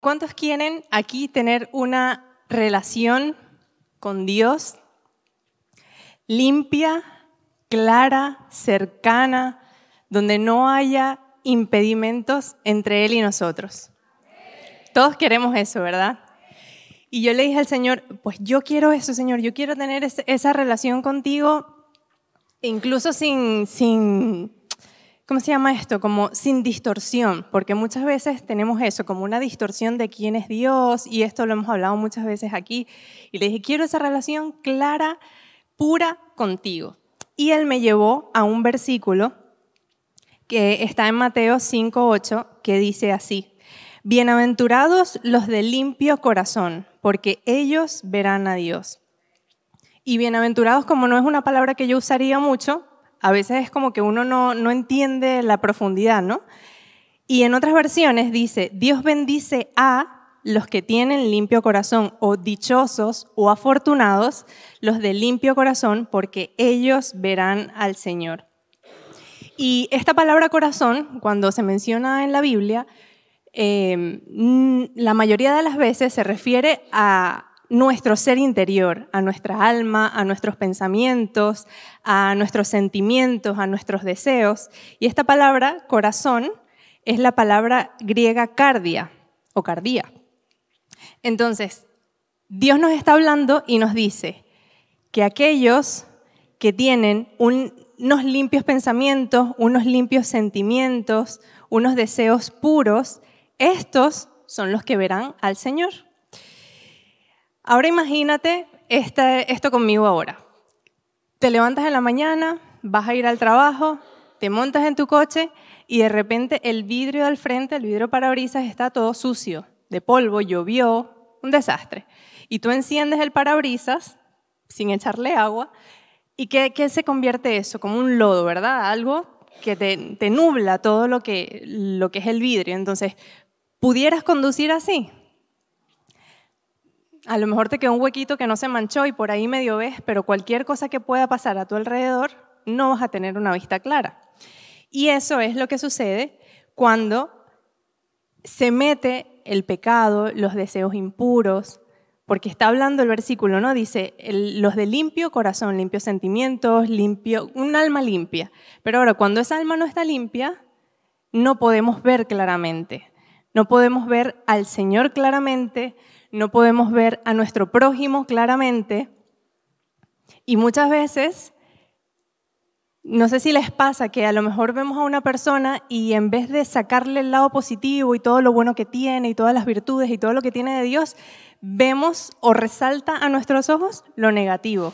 ¿Cuántos quieren aquí tener una relación con Dios limpia, clara, cercana, donde no haya impedimentos entre Él y nosotros? Todos queremos eso, ¿verdad? Y yo le dije al Señor, pues yo quiero eso, Señor, yo quiero tener esa relación contigo, incluso sin, sin ¿cómo se llama esto? Como sin distorsión, porque muchas veces tenemos eso, como una distorsión de quién es Dios, y esto lo hemos hablado muchas veces aquí, y le dije, quiero esa relación clara, pura contigo. Y él me llevó a un versículo que está en Mateo 5.8, que dice así, Bienaventurados los de limpio corazón, porque ellos verán a Dios. Y bienaventurados, como no es una palabra que yo usaría mucho, a veces es como que uno no, entiende la profundidad, ¿no? Y en otras versiones dice, Dios bendice a los que tienen limpio corazón, o dichosos o afortunados los de limpio corazón, porque ellos verán al Señor. Y esta palabra corazón, cuando se menciona en la Biblia, eh, la mayoría de las veces se refiere a, nuestro ser interior, a nuestra alma, a nuestros pensamientos, a nuestros sentimientos, a nuestros deseos. Y esta palabra, corazón, es la palabra griega cardia o cardía. Entonces, Dios nos está hablando y nos dice que aquellos que tienen unos limpios pensamientos, unos limpios sentimientos, unos deseos puros, estos son los que verán al Señor. Ahora imagínate este, esto conmigo ahora. Te levantas en la mañana, vas a ir al trabajo, te montas en tu coche y de repente el vidrio del frente, el vidrio parabrisas, está todo sucio, de polvo, llovió, un desastre. Y tú enciendes el parabrisas sin echarle agua. ¿Y qué, se convierte eso? Como un lodo, ¿verdad? Algo que te, nubla todo lo que, lo que es el vidrio. Entonces, ¿pudieras conducir así? a lo mejor te quedó un huequito que no se manchó y por ahí medio ves, pero cualquier cosa que pueda pasar a tu alrededor, no vas a tener una vista clara. Y eso es lo que sucede cuando se mete el pecado, los deseos impuros, porque está hablando el versículo, ¿no? Dice, los de limpio corazón, limpios sentimientos, limpio, un alma limpia. Pero ahora, cuando esa alma no está limpia, no podemos ver claramente, no podemos ver al Señor claramente, no podemos ver a nuestro prójimo claramente y muchas veces, no sé si les pasa que a lo mejor vemos a una persona y en vez de sacarle el lado positivo y todo lo bueno que tiene y todas las virtudes y todo lo que tiene de Dios, vemos o resalta a nuestros ojos lo negativo.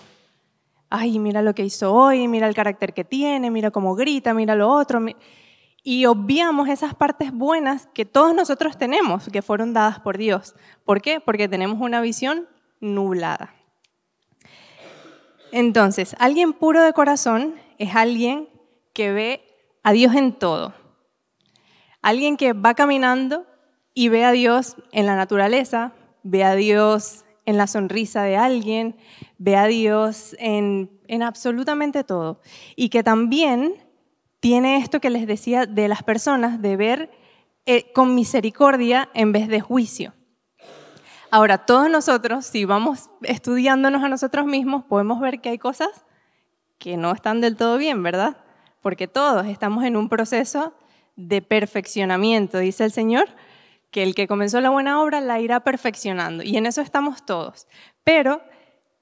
Ay, mira lo que hizo hoy, mira el carácter que tiene, mira cómo grita, mira lo otro y obviamos esas partes buenas que todos nosotros tenemos, que fueron dadas por Dios. ¿Por qué? Porque tenemos una visión nublada. Entonces, alguien puro de corazón es alguien que ve a Dios en todo. Alguien que va caminando y ve a Dios en la naturaleza, ve a Dios en la sonrisa de alguien, ve a Dios en, absolutamente todo. Y que también tiene esto que les decía de las personas, de ver eh, con misericordia en vez de juicio. Ahora, todos nosotros, si vamos estudiándonos a nosotros mismos, podemos ver que hay cosas que no están del todo bien, ¿verdad? Porque todos estamos en un proceso de perfeccionamiento, dice el Señor, que el que comenzó la buena obra la irá perfeccionando. Y en eso estamos todos. Pero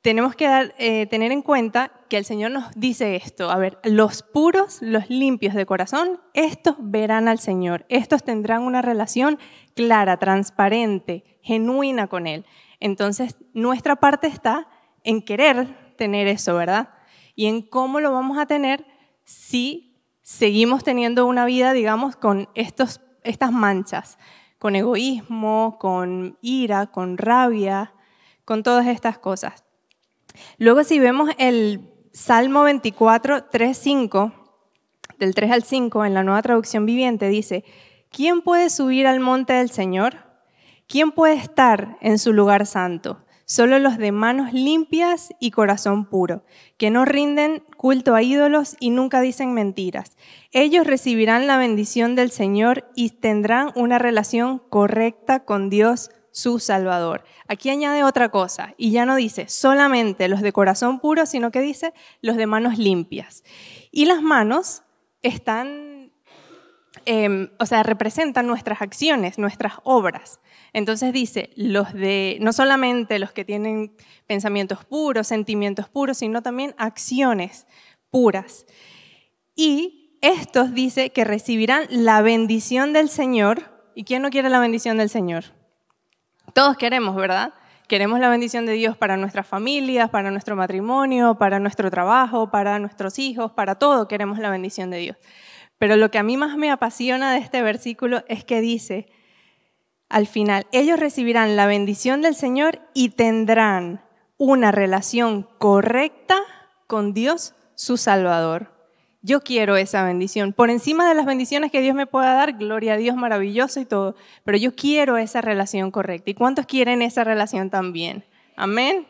tenemos que dar, eh, tener en cuenta que el Señor nos dice esto. A ver, los puros, los limpios de corazón, estos verán al Señor. Estos tendrán una relación clara, transparente, genuina con Él. Entonces, nuestra parte está en querer tener eso, ¿verdad? Y en cómo lo vamos a tener si seguimos teniendo una vida, digamos, con estos, estas manchas, con egoísmo, con ira, con rabia, con todas estas cosas. Luego si vemos el Salmo 24, 3, 5, del 3 al 5 en la nueva traducción viviente, dice, ¿quién puede subir al monte del Señor? ¿Quién puede estar en su lugar santo? Solo los de manos limpias y corazón puro, que no rinden culto a ídolos y nunca dicen mentiras. Ellos recibirán la bendición del Señor y tendrán una relación correcta con Dios su Salvador. Aquí añade otra cosa, y ya no dice solamente los de corazón puro, sino que dice los de manos limpias. Y las manos están, em, o sea, representan nuestras acciones, nuestras obras. Entonces dice, los de, no solamente los que tienen pensamientos puros, sentimientos puros, sino también acciones puras. Y estos dice que recibirán la bendición del Señor. ¿Y quién no quiere la bendición del Señor? Todos queremos, ¿verdad? Queremos la bendición de Dios para nuestras familias, para nuestro matrimonio, para nuestro trabajo, para nuestros hijos, para todo queremos la bendición de Dios. Pero lo que a mí más me apasiona de este versículo es que dice, al final, ellos recibirán la bendición del Señor y tendrán una relación correcta con Dios, su Salvador. Yo quiero esa bendición. Por encima de las bendiciones que Dios me pueda dar, gloria a Dios, maravilloso y todo. Pero yo quiero esa relación correcta. ¿Y cuántos quieren esa relación también? Amén.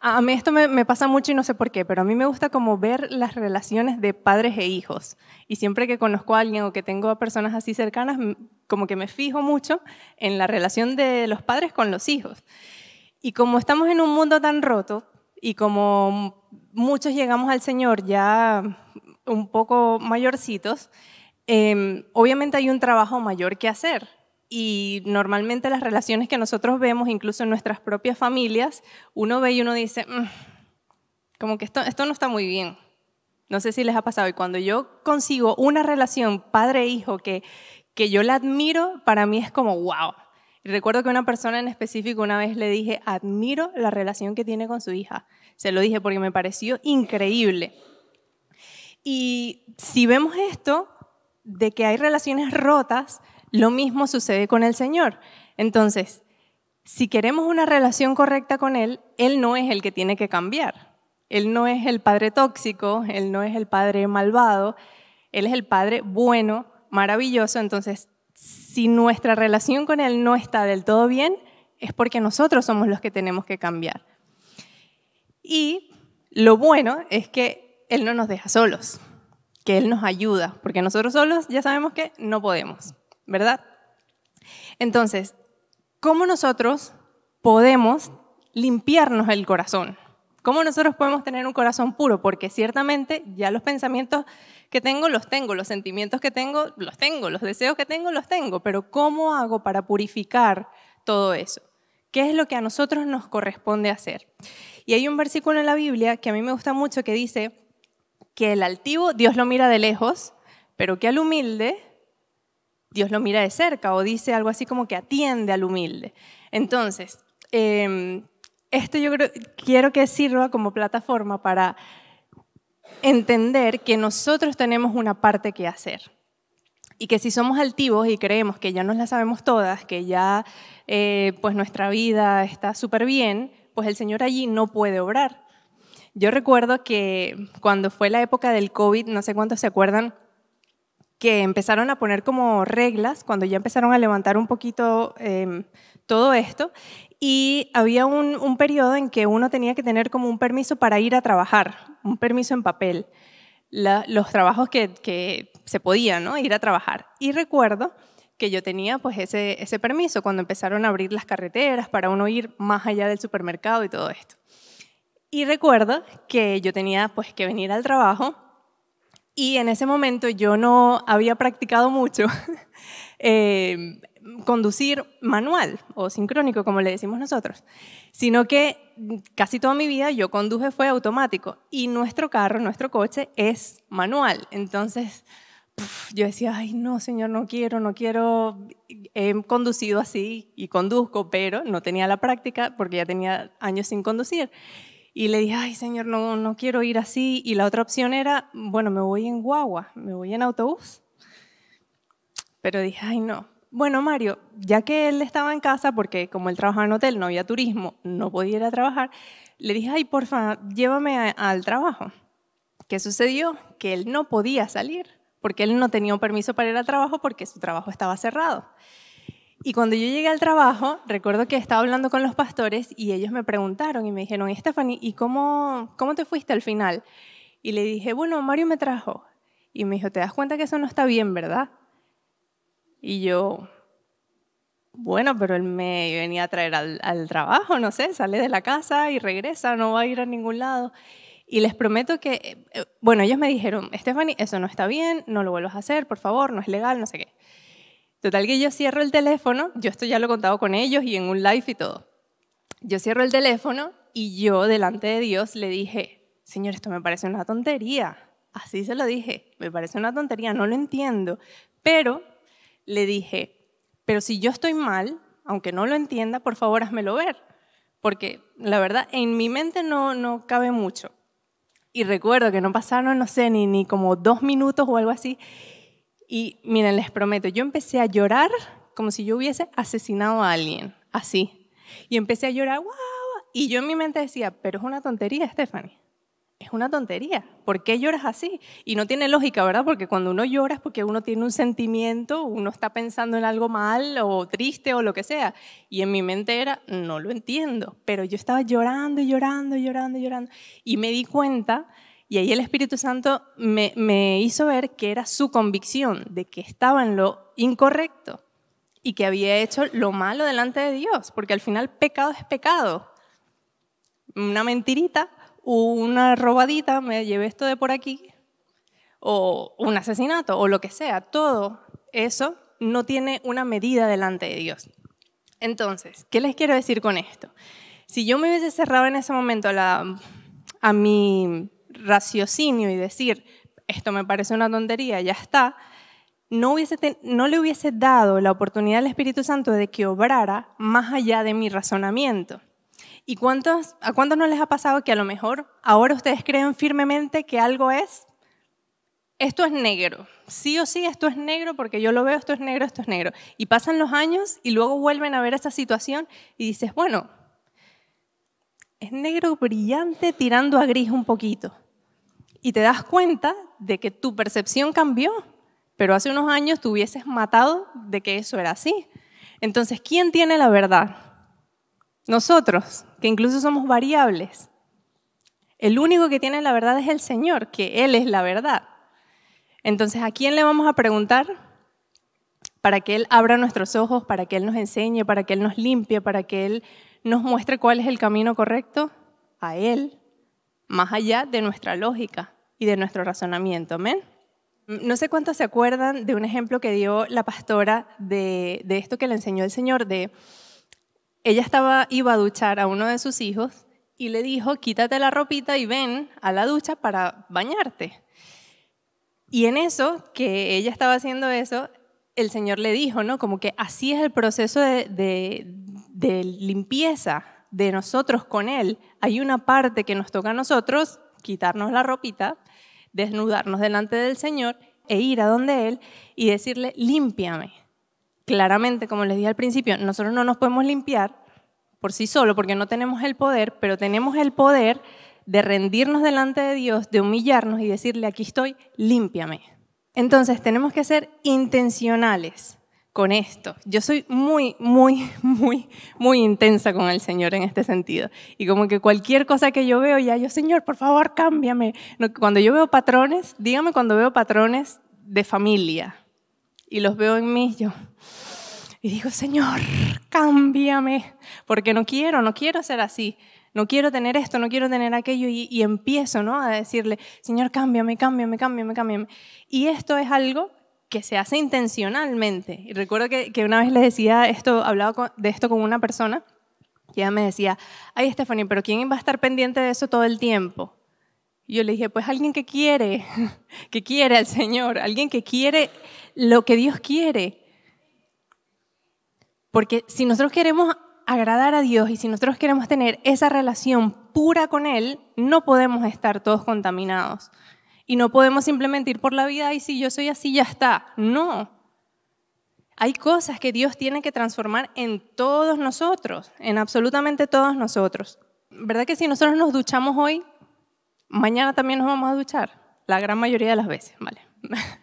A mí esto me, pasa mucho y no sé por qué, pero a mí me gusta como ver las relaciones de padres e hijos. Y siempre que conozco a alguien o que tengo a personas así cercanas, como que me fijo mucho en la relación de los padres con los hijos. Y como estamos en un mundo tan roto y como muchos llegamos al Señor ya un poco mayorcitos, em, obviamente hay un trabajo mayor que hacer. Y normalmente las relaciones que nosotros vemos, incluso en nuestras propias familias, uno ve y uno dice, mm, como que esto, no está muy bien. No sé si les ha pasado. Y cuando yo consigo una relación padre-hijo que, que yo la admiro, para mí es como, wow, recuerdo que una persona en específico una vez le dije, admiro la relación que tiene con su hija. Se lo dije porque me pareció increíble. Y si vemos esto, de que hay relaciones rotas, lo mismo sucede con el Señor. Entonces, si queremos una relación correcta con Él, Él no es el que tiene que cambiar. Él no es el padre tóxico, Él no es el padre malvado, Él es el padre bueno, maravilloso. Entonces, si nuestra relación con Él no está del todo bien, es porque nosotros somos los que tenemos que cambiar. Y lo bueno es que Él no nos deja solos, que Él nos ayuda, porque nosotros solos ya sabemos que no podemos, ¿verdad? Entonces, ¿cómo nosotros podemos limpiarnos el corazón? ¿Cómo nosotros podemos tener un corazón puro? Porque ciertamente ya los pensamientos que tengo, los tengo, los sentimientos que tengo, los tengo, los deseos que tengo, los tengo, pero ¿cómo hago para purificar todo eso? ¿Qué es lo que a nosotros nos corresponde hacer? Y hay un versículo en la Biblia que a mí me gusta mucho que dice que el altivo Dios lo mira de lejos, pero que al humilde Dios lo mira de cerca o dice algo así como que atiende al humilde. Entonces, em, esto yo quiero que sirva como plataforma para entender que nosotros tenemos una parte que hacer y que si somos altivos y creemos que ya nos la sabemos todas, que ya eh, pues nuestra vida está súper bien, pues el Señor allí no puede obrar. Yo recuerdo que cuando fue la época del COVID, no sé cuántos se acuerdan, que empezaron a poner como reglas, cuando ya empezaron a levantar un poquito em, todo esto, y había un, periodo en que uno tenía que tener como un permiso para ir a trabajar, un permiso en papel, los trabajos que, se podían, Ir a trabajar. Y recuerdo que yo tenía pues ese, permiso cuando empezaron a abrir las carreteras para uno ir más allá del supermercado y todo esto. Y recuerdo que yo tenía pues que venir al trabajo y en ese momento yo no había practicado mucho eh, conducir manual o sincrónico, como le decimos nosotros, sino que casi toda mi vida yo conduje fue automático y nuestro carro, nuestro coche es manual. Entonces, yo decía, ay, no, señor, no quiero, no quiero. He conducido así y conduzco, pero no tenía la práctica porque ya tenía años sin conducir. Y le dije, ay, señor, no, no quiero ir así. Y la otra opción era, bueno, me voy en guagua, me voy en autobús. Pero dije, ay, no, bueno, Mario, ya que él estaba en casa, porque como él trabajaba en hotel, no había turismo, no podía ir a trabajar, le dije, ay, porfa, llévame al trabajo. ¿Qué sucedió? Que él no podía salir, porque él no tenía un permiso para ir al trabajo porque su trabajo estaba cerrado. Y cuando yo llegué al trabajo, recuerdo que estaba hablando con los pastores y ellos me preguntaron y me dijeron, Stephanie, ¿y cómo, cómo te fuiste al final? Y le dije, bueno, Mario me trajo. Y me dijo, ¿te das cuenta que eso no está bien, verdad? Y yo, bueno, pero él me venía a traer al, trabajo, no sé, sale de la casa y regresa, no va a ir a ningún lado. Y les prometo que, eh, eh, bueno, ellos me dijeron, Stephanie, eso no está bien, no lo vuelvas a hacer, por favor, no es legal, no sé qué. Total que yo cierro el teléfono, yo esto ya lo he contado con ellos y en un live y todo. Yo cierro el teléfono y yo delante de Dios le dije, Señor, esto me parece una tontería. Así se lo dije, me parece una tontería, no lo entiendo. Pero le dije, pero si yo estoy mal, aunque no lo entienda, por favor házmelo ver, porque la verdad en mi mente no, no cabe mucho. Y recuerdo que no pasaron, no sé, ni, ni como dos minutos o algo así. Y miren, les prometo, yo empecé a llorar como si yo hubiese asesinado a alguien, así. Y empecé a llorar, ¡guau! Y yo en mi mente decía, pero es una tontería, Stephanie es una tontería. ¿Por qué lloras así? Y no tiene lógica, ¿verdad? Porque cuando uno llora es porque uno tiene un sentimiento, uno está pensando en algo mal o triste o lo que sea. Y en mi mente era, no lo entiendo. Pero yo estaba llorando, y llorando, y llorando, y llorando. Y me di cuenta, y ahí el Espíritu Santo me, me hizo ver que era su convicción de que estaba en lo incorrecto y que había hecho lo malo delante de Dios. Porque al final pecado es pecado. Una mentirita una robadita, me llevé esto de por aquí, o un asesinato, o lo que sea, todo eso no tiene una medida delante de Dios. Entonces, ¿qué les quiero decir con esto? Si yo me hubiese cerrado en ese momento a, mi raciocinio y decir, esto me parece una tontería, ya está, no, no le hubiese dado la oportunidad al Espíritu Santo de que obrara más allá de mi razonamiento. ¿Y a cuántos no les ha pasado que a lo mejor ahora ustedes creen firmemente que algo es, esto es negro, sí o sí, esto es negro porque yo lo veo, esto es negro, esto es negro? Y pasan los años y luego vuelven a ver esa situación y dices, bueno, es negro brillante tirando a gris un poquito. Y te das cuenta de que tu percepción cambió, pero hace unos años te hubieses matado de que eso era así. Entonces, ¿quién tiene la verdad? Nosotros que incluso somos variables. El único que tiene la verdad es el Señor, que Él es la verdad. Entonces, ¿a quién le vamos a preguntar? Para que Él abra nuestros ojos, para que Él nos enseñe, para que Él nos limpie, para que Él nos muestre cuál es el camino correcto. A Él, más allá de nuestra lógica y de nuestro razonamiento. Amén. No sé cuántos se acuerdan de un ejemplo que dio la pastora de, de esto que le enseñó el Señor, de ella estaba, iba a duchar a uno de sus hijos y le dijo, quítate la ropita y ven a la ducha para bañarte. Y en eso, que ella estaba haciendo eso, el Señor le dijo, ¿no? Como que así es el proceso de, de limpieza de nosotros con Él. Hay una parte que nos toca a nosotros, quitarnos la ropita, desnudarnos delante del Señor e ir a donde Él y decirle, límpiame, claramente, como les dije al principio, nosotros no nos podemos limpiar por sí solo porque no tenemos el poder, pero tenemos el poder de rendirnos delante de Dios, de humillarnos y decirle, aquí estoy, límpiame. Entonces tenemos que ser intencionales con esto. Yo soy muy, muy, muy, muy intensa con el Señor en este sentido. Y como que cualquier cosa que yo veo, ya yo, Señor, por favor, cámbiame. Cuando yo veo patrones, dígame cuando veo patrones de familia, y los veo en mí yo. Y digo, Señor, cámbiame, porque no quiero, no quiero ser así, no quiero tener esto, no quiero tener aquello, y, empiezo ¿no? a decirle, Señor, cámbiame, cámbiame, cámbiame, cámbiame. Y esto es algo que se hace intencionalmente. Y recuerdo que, una vez le decía esto, hablaba de esto con una persona, y ella me decía, ay, Stephanie, pero ¿quién va a estar pendiente de eso todo el tiempo? yo le dije, pues alguien que quiere, que quiere al Señor, alguien que quiere lo que Dios quiere. Porque si nosotros queremos agradar a Dios y si nosotros queremos tener esa relación pura con Él, no podemos estar todos contaminados. Y no podemos simplemente ir por la vida y si yo soy así, ya está. No. Hay cosas que Dios tiene que transformar en todos nosotros, en absolutamente todos nosotros. ¿Verdad que si nosotros nos duchamos hoy, Mañana también nos vamos a duchar, la gran mayoría de las veces, ¿vale?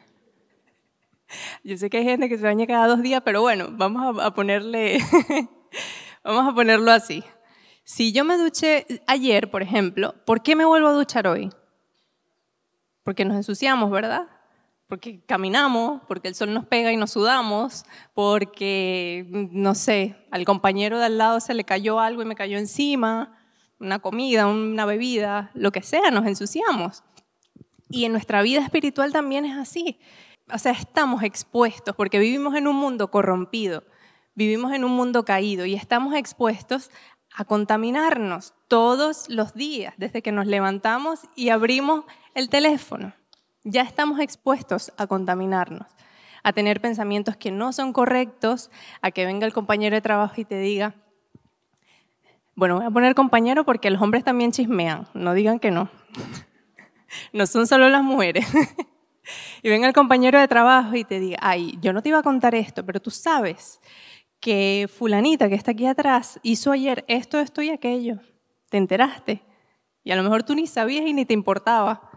Yo sé que hay gente que se baña cada dos días, pero bueno, vamos a, ponerle, vamos a ponerlo así. Si yo me duché ayer, por ejemplo, ¿por qué me vuelvo a duchar hoy? Porque nos ensuciamos, ¿verdad? Porque caminamos, porque el sol nos pega y nos sudamos, porque, no sé, al compañero de al lado se le cayó algo y me cayó encima, una comida, una bebida, lo que sea, nos ensuciamos. Y en nuestra vida espiritual también es así. O sea, estamos expuestos porque vivimos en un mundo corrompido, vivimos en un mundo caído y estamos expuestos a contaminarnos todos los días, desde que nos levantamos y abrimos el teléfono. Ya estamos expuestos a contaminarnos, a tener pensamientos que no son correctos, a que venga el compañero de trabajo y te diga, bueno, voy a poner compañero porque los hombres también chismean, no digan que no. No son solo las mujeres. Y venga el compañero de trabajo y te diga, ay, yo no te iba a contar esto, pero tú sabes que fulanita que está aquí atrás hizo ayer esto, esto y aquello. ¿Te enteraste? Y a lo mejor tú ni sabías y ni te importaba.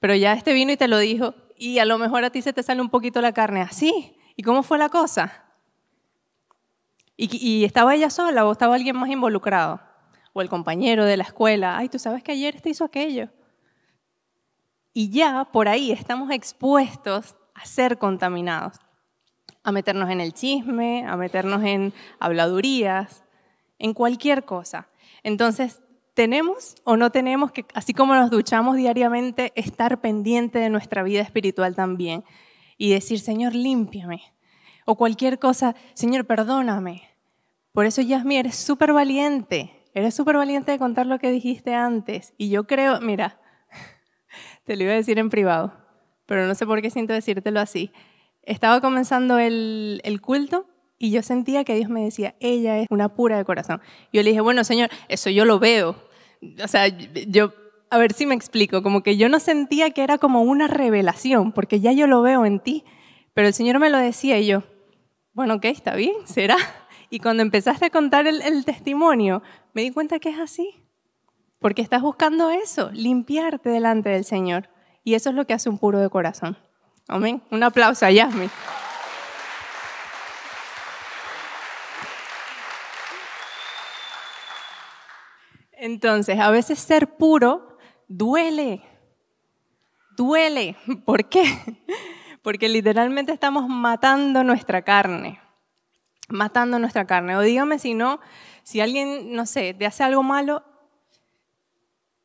Pero ya este vino y te lo dijo y a lo mejor a ti se te sale un poquito la carne así. ¿Y cómo fue la cosa? ¿Y, estaba ella sola o estaba alguien más involucrado? O el compañero de la escuela, ay, tú sabes que ayer te hizo aquello. Y ya por ahí estamos expuestos a ser contaminados, a meternos en el chisme, a meternos en habladurías, en cualquier cosa. Entonces, ¿tenemos o no tenemos que, así como nos duchamos diariamente, estar pendiente de nuestra vida espiritual también? Y decir, Señor, límpiame, o cualquier cosa, Señor, perdóname. Por eso, Yasmi, eres súper valiente. Eres súper valiente de contar lo que dijiste antes. Y yo creo, mira, te lo iba a decir en privado, pero no sé por qué siento decírtelo así. Estaba comenzando el, el culto y yo sentía que Dios me decía, ella es una pura de corazón. Yo le dije, bueno, Señor, eso yo lo veo. O sea, yo, a ver si me explico, como que yo no sentía que era como una revelación, porque ya yo lo veo en ti, pero el Señor me lo decía y yo, bueno, ok, está bien, será. Y cuando empezaste a contar el, testimonio, me di cuenta que es así. Porque estás buscando eso, limpiarte delante del Señor. Y eso es lo que hace un puro de corazón. Amén. Un aplauso a Yasmin. Entonces, a veces ser puro duele. Duele. ¿Por qué? Porque literalmente estamos matando nuestra carne matando nuestra carne. O dígame si no, si alguien, no sé, te hace algo malo,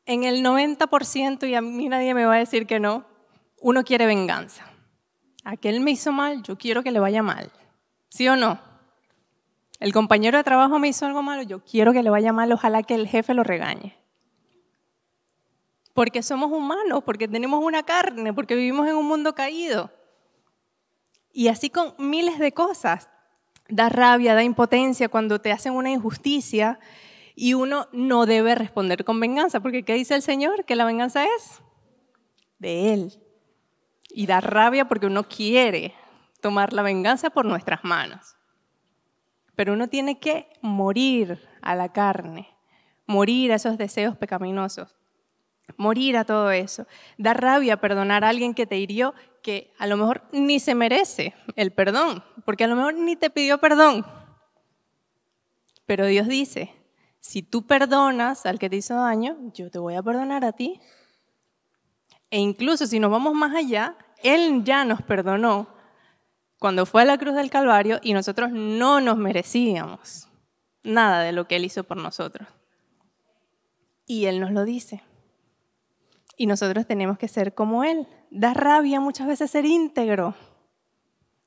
en el 90%, y a mí nadie me va a decir que no, uno quiere venganza. Aquel me hizo mal, yo quiero que le vaya mal. ¿Sí o no? El compañero de trabajo me hizo algo malo, yo quiero que le vaya mal, ojalá que el jefe lo regañe. Porque somos humanos, porque tenemos una carne, porque vivimos en un mundo caído. Y así con miles de cosas da rabia, da impotencia cuando te hacen una injusticia y uno no debe responder con venganza, porque ¿qué dice el Señor? Que la venganza es de Él. Y da rabia porque uno quiere tomar la venganza por nuestras manos. Pero uno tiene que morir a la carne, morir a esos deseos pecaminosos, morir a todo eso. Da rabia perdonar a alguien que te hirió que a lo mejor ni se merece el perdón, porque a lo mejor ni te pidió perdón. Pero Dios dice, si tú perdonas al que te hizo daño, yo te voy a perdonar a ti. E incluso si nos vamos más allá, Él ya nos perdonó cuando fue a la cruz del Calvario y nosotros no nos merecíamos nada de lo que Él hizo por nosotros. Y Él nos lo dice y nosotros tenemos que ser como Él. Da rabia muchas veces ser íntegro.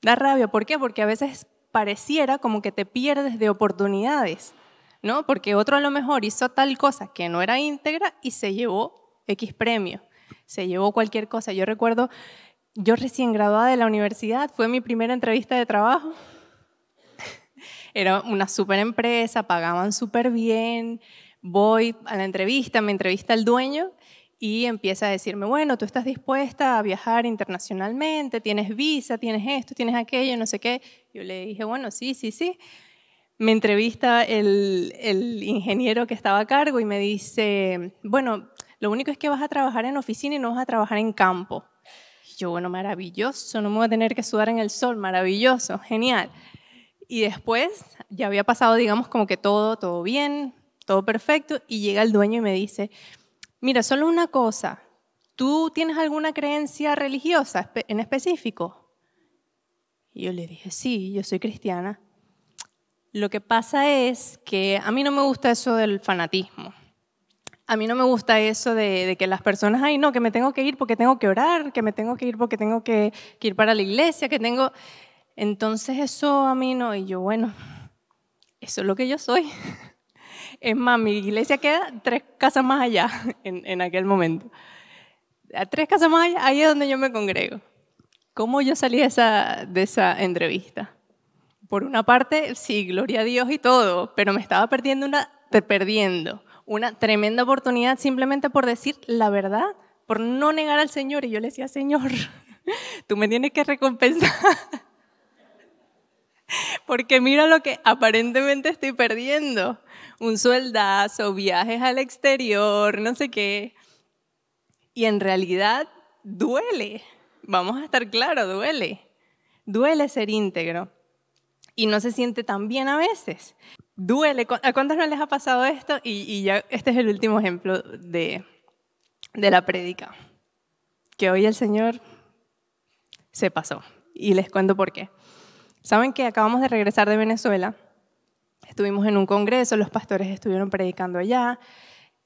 Da rabia, ¿por qué? Porque a veces pareciera como que te pierdes de oportunidades, ¿no? Porque otro a lo mejor hizo tal cosa que no era íntegra y se llevó X premio, se llevó cualquier cosa. Yo recuerdo, yo recién graduada de la universidad, fue mi primera entrevista de trabajo. Era una super empresa, pagaban súper bien. Voy a la entrevista, me entrevista el dueño y empieza a decirme, bueno, tú estás dispuesta a viajar internacionalmente, tienes visa, tienes esto, tienes aquello, no sé qué. Yo le dije, bueno, sí, sí, sí. Me entrevista el, ingeniero que estaba a cargo y me dice, bueno, lo único es que vas a trabajar en oficina y no vas a trabajar en campo. yo, bueno, maravilloso, no me voy a tener que sudar en el sol, maravilloso, genial. Y después ya había pasado, digamos, como que todo, todo bien, todo perfecto, y llega el dueño y me dice, Mira, solo una cosa. ¿Tú tienes alguna creencia religiosa en específico? Y yo le dije, sí, yo soy cristiana. Lo que pasa es que a mí no me gusta eso del fanatismo. A mí no me gusta eso de, que las personas, ay, no, que me tengo que ir porque tengo que orar, que me tengo que ir porque tengo que ir para la iglesia, que tengo... Entonces eso a mí no, y yo, bueno, eso es lo que yo soy. Es más, mi iglesia queda tres casas más allá en, aquel momento. A tres casas más allá, ahí es donde yo me congrego. ¿Cómo yo salí de esa, de esa entrevista? Por una parte, sí, gloria a Dios y todo, pero me estaba perdiendo una, perdiendo una tremenda oportunidad simplemente por decir la verdad, por no negar al Señor. Y yo le decía, Señor, tú me tienes que recompensar Porque mira lo que aparentemente estoy perdiendo. Un sueldazo, viajes al exterior, no sé qué. Y en realidad duele. Vamos a estar claros, duele. Duele ser íntegro. Y no se siente tan bien a veces. Duele. ¿A cuántos no les ha pasado esto? Y, ya este es el último ejemplo de, de la prédica. Que hoy el Señor se pasó. Y les cuento por qué. Saben que acabamos de regresar de Venezuela, estuvimos en un congreso, los pastores estuvieron predicando allá,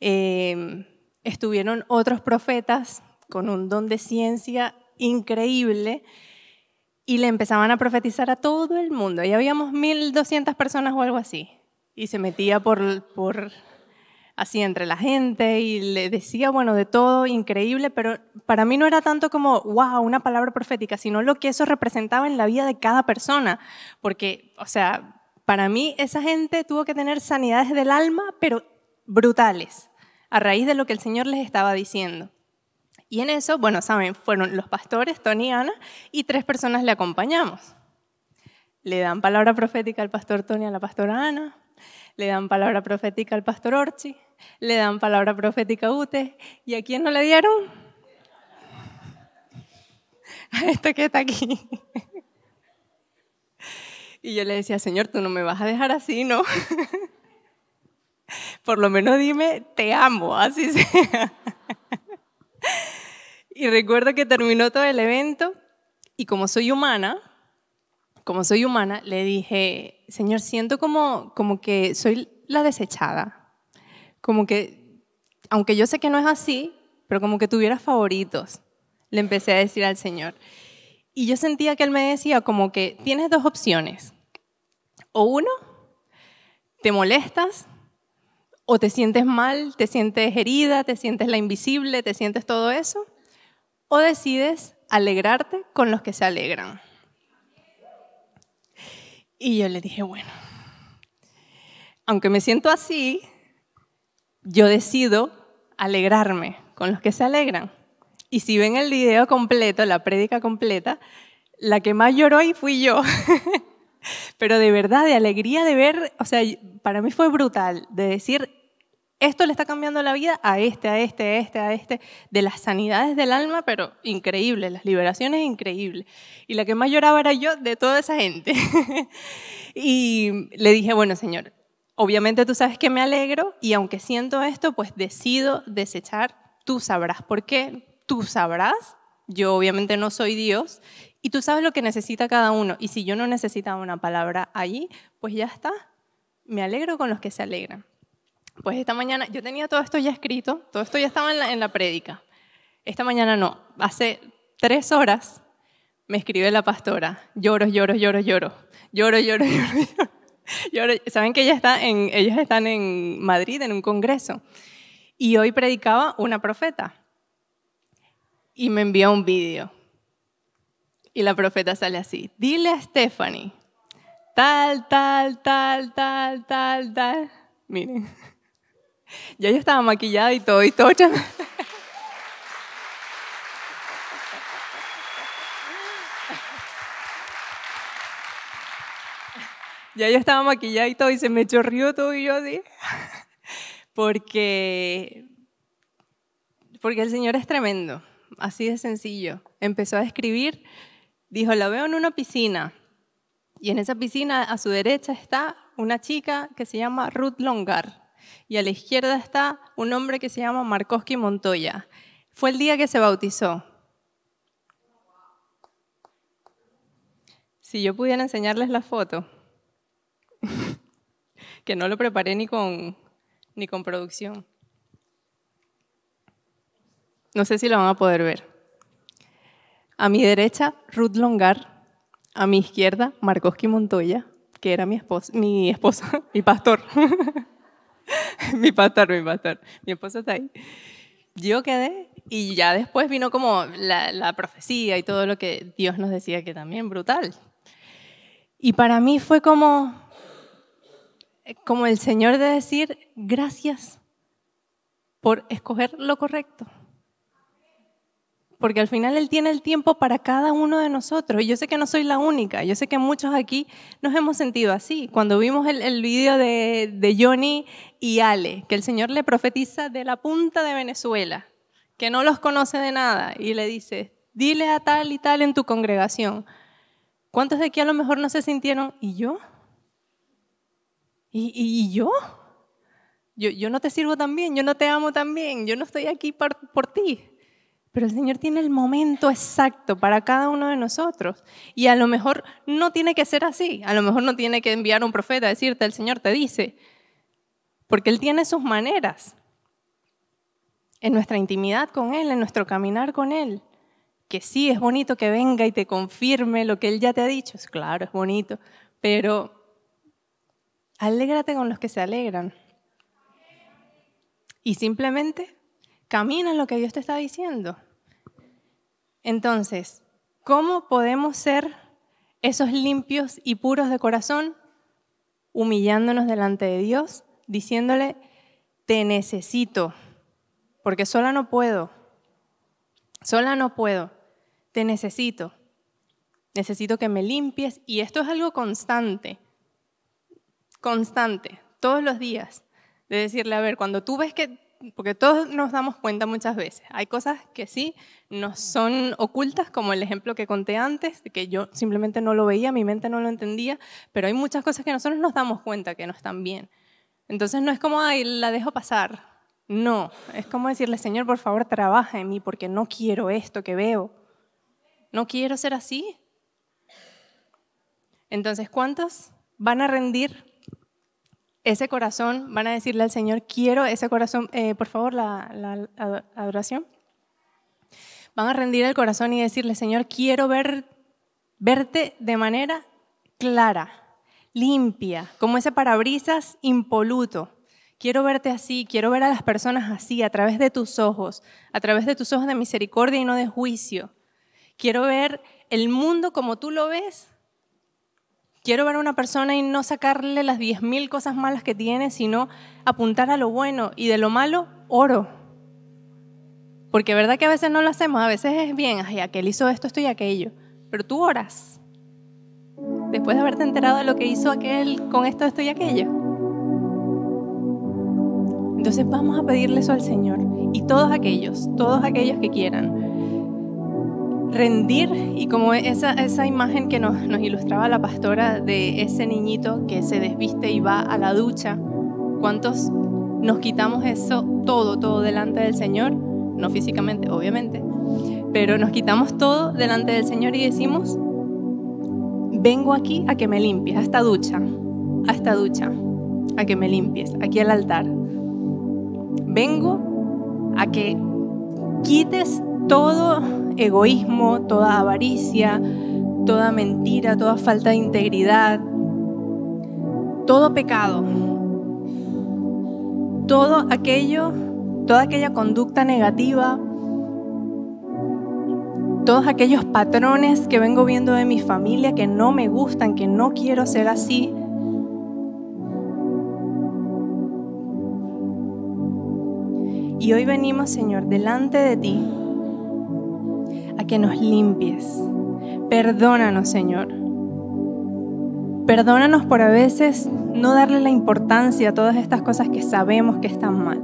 em, estuvieron otros profetas con un don de ciencia increíble y le empezaban a profetizar a todo el mundo. Y habíamos 1.200 personas o algo así. Y se metía por así entre la gente y le decía, bueno, de todo, increíble, pero para mí no era tanto como, wow, una palabra profética, sino lo que eso representaba en la vida de cada persona, porque, o sea, para mí esa gente tuvo que tener sanidades del alma, pero brutales, a raíz de lo que el Señor les estaba diciendo. Y en eso, bueno, saben, fueron los pastores, Tony y Ana, y tres personas le acompañamos. Le dan palabra profética al pastor Tony a la pastora Ana, le dan palabra profética al pastor Orchi, le dan palabra profética a Ute, ¿y a quién no le dieron? A esto que está aquí. Y yo le decía, Señor, tú no me vas a dejar así, ¿no? Por lo menos dime, te amo, así sea. Y recuerdo que terminó todo el evento y como soy humana, como soy humana, le dije, Señor, siento como, como que soy la desechada, como que, aunque yo sé que no es así, pero como que tuviera favoritos, le empecé a decir al Señor. Y yo sentía que Él me decía como que tienes dos opciones, o uno, te molestas, o te sientes mal, te sientes herida, te sientes la invisible, te sientes todo eso, o decides alegrarte con los que se alegran. Y yo le dije, bueno, aunque me siento así, yo decido alegrarme con los que se alegran. Y si ven el video completo, la prédica completa, la que más lloró ahí fui yo. Pero de verdad, de alegría de ver, o sea, para mí fue brutal de decir, esto le está cambiando la vida a este, a este, a este, a este, de las sanidades del alma, pero increíble, las liberaciones increíbles. Y la que más lloraba era yo de toda esa gente. y le dije, bueno, Señor, obviamente tú sabes que me alegro y aunque siento esto, pues decido desechar, tú sabrás por qué, tú sabrás. Yo obviamente no soy Dios y tú sabes lo que necesita cada uno. Y si yo no necesitaba una palabra allí, pues ya está. Me alegro con los que se alegran pues esta mañana, yo tenía todo esto ya escrito, todo esto ya estaba en la, prédica. Esta mañana no, hace tres horas me escribe la pastora, lloro, lloro, lloro, lloro, lloro, lloro, lloro, Saben que ella está en, ellos están en Madrid en un congreso y hoy predicaba una profeta y me envió un vídeo y la profeta sale así, dile a Stephanie, tal, tal, tal, tal, tal, tal, miren. Ya yo estaba maquillada y todo, y tocha. ya yo estaba maquillada y todo, y se me chorrió todo y yo así. porque, porque el Señor es tremendo, así de sencillo. Empezó a escribir, dijo, la veo en una piscina, y en esa piscina a su derecha está una chica que se llama Ruth Longar y a la izquierda está un hombre que se llama Marcoski Montoya. Fue el día que se bautizó. Si yo pudiera enseñarles la foto, que no lo preparé ni con, ni con producción. No sé si lo van a poder ver. A mi derecha, Ruth Longar. A mi izquierda, Marcoski Montoya, que era mi esposo, mi, esposa, mi pastor. mi pastor, mi pastor, mi esposo está ahí. Yo quedé y ya después vino como la, profecía y todo lo que Dios nos decía, que también brutal. Y para mí fue como, como el Señor de decir, gracias por escoger lo correcto porque al final Él tiene el tiempo para cada uno de nosotros. Y yo sé que no soy la única, yo sé que muchos aquí nos hemos sentido así. Cuando vimos el, el vídeo de, Johnny y Ale, que el Señor le profetiza de la punta de Venezuela, que no los conoce de nada, y le dice, dile a tal y tal en tu congregación. ¿Cuántos de aquí a lo mejor no se sintieron, ¿y yo? ¿Y, yo? yo? no te sirvo tan bien, yo no te amo tan bien, yo no estoy aquí por ti. Pero el Señor tiene el momento exacto para cada uno de nosotros. Y a lo mejor no tiene que ser así. A lo mejor no tiene que enviar un profeta a decirte, el Señor te dice. Porque Él tiene sus maneras. En nuestra intimidad con Él, en nuestro caminar con Él. Que sí, es bonito que venga y te confirme lo que Él ya te ha dicho. claro, es bonito. Pero alégrate con los que se alegran. Y simplemente camina en lo que Dios te está diciendo. Entonces, ¿cómo podemos ser esos limpios y puros de corazón? Humillándonos delante de Dios, diciéndole, te necesito, porque sola no puedo, sola no puedo, te necesito, necesito que me limpies y esto es algo constante, constante, todos los días, de decirle, a ver, cuando tú ves que porque todos nos damos cuenta muchas veces. Hay cosas que sí nos son ocultas, como el ejemplo que conté antes, que yo simplemente no lo veía, mi mente no lo entendía, pero hay muchas cosas que nosotros nos damos cuenta que no están bien. Entonces no es como, ay, la dejo pasar. No, es como decirle, Señor, por favor, trabaja en mí porque no quiero esto que veo. No quiero ser así. Entonces, ¿cuántos van a rendir ese corazón, van a decirle al Señor, quiero ese corazón, eh, por favor, la, adoración. Van a rendir el corazón y decirle, Señor, quiero ver, verte de manera clara, limpia, como ese parabrisas impoluto. Quiero verte así, quiero ver a las personas así, a través de tus ojos, a través de tus ojos de misericordia y no de juicio. Quiero ver el mundo como tú lo ves, quiero ver a una persona y no sacarle las 10.000 cosas malas que tiene, sino apuntar a lo bueno y de lo malo oro. Porque verdad que a veces no lo hacemos, a veces es bien, ay, aquel hizo esto, esto y aquello, pero tú oras. Después de haberte enterado de lo que hizo aquel con esto, esto y aquello. Entonces vamos a pedirle eso al Señor y todos aquellos, todos aquellos que quieran rendir y como esa, esa imagen que nos, nos, ilustraba la pastora de ese niñito que se desviste y va a la ducha, ¿cuántos nos quitamos eso todo, todo delante del Señor? No físicamente, obviamente, pero nos quitamos todo delante del Señor y decimos, vengo aquí a que me limpies, a esta ducha, a esta ducha, a que me limpies, aquí al altar. Vengo a que quites todo egoísmo, toda avaricia, toda mentira, toda falta de integridad, todo pecado, todo aquello, toda aquella conducta negativa, todos aquellos patrones que vengo viendo de mi familia que no me gustan, que no quiero ser así. Y hoy venimos, Señor, delante de ti a que nos limpies. Perdónanos, Señor. Perdónanos por a veces no darle la importancia a todas estas cosas que sabemos que están mal.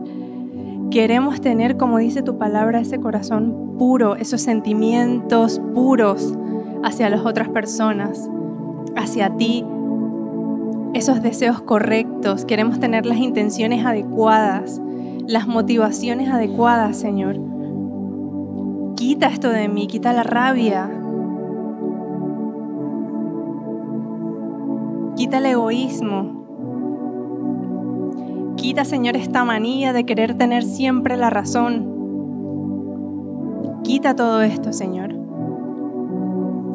Queremos tener, como dice tu palabra, ese corazón puro, esos sentimientos puros hacia las otras personas, hacia ti, esos deseos correctos. Queremos tener las intenciones adecuadas, las motivaciones adecuadas, Señor quita esto de mí, quita la rabia, quita el egoísmo, quita, Señor, esta manía de querer tener siempre la razón. Quita todo esto, Señor.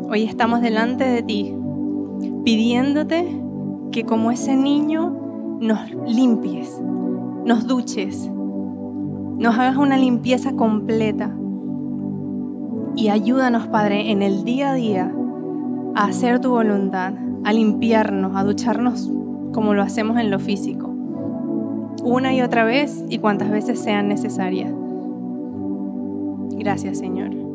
Hoy estamos delante de ti, pidiéndote que como ese niño nos limpies, nos duches, nos hagas una limpieza completa y ayúdanos, Padre, en el día a día a hacer tu voluntad, a limpiarnos, a ducharnos como lo hacemos en lo físico, una y otra vez y cuantas veces sean necesarias. Gracias, Señor.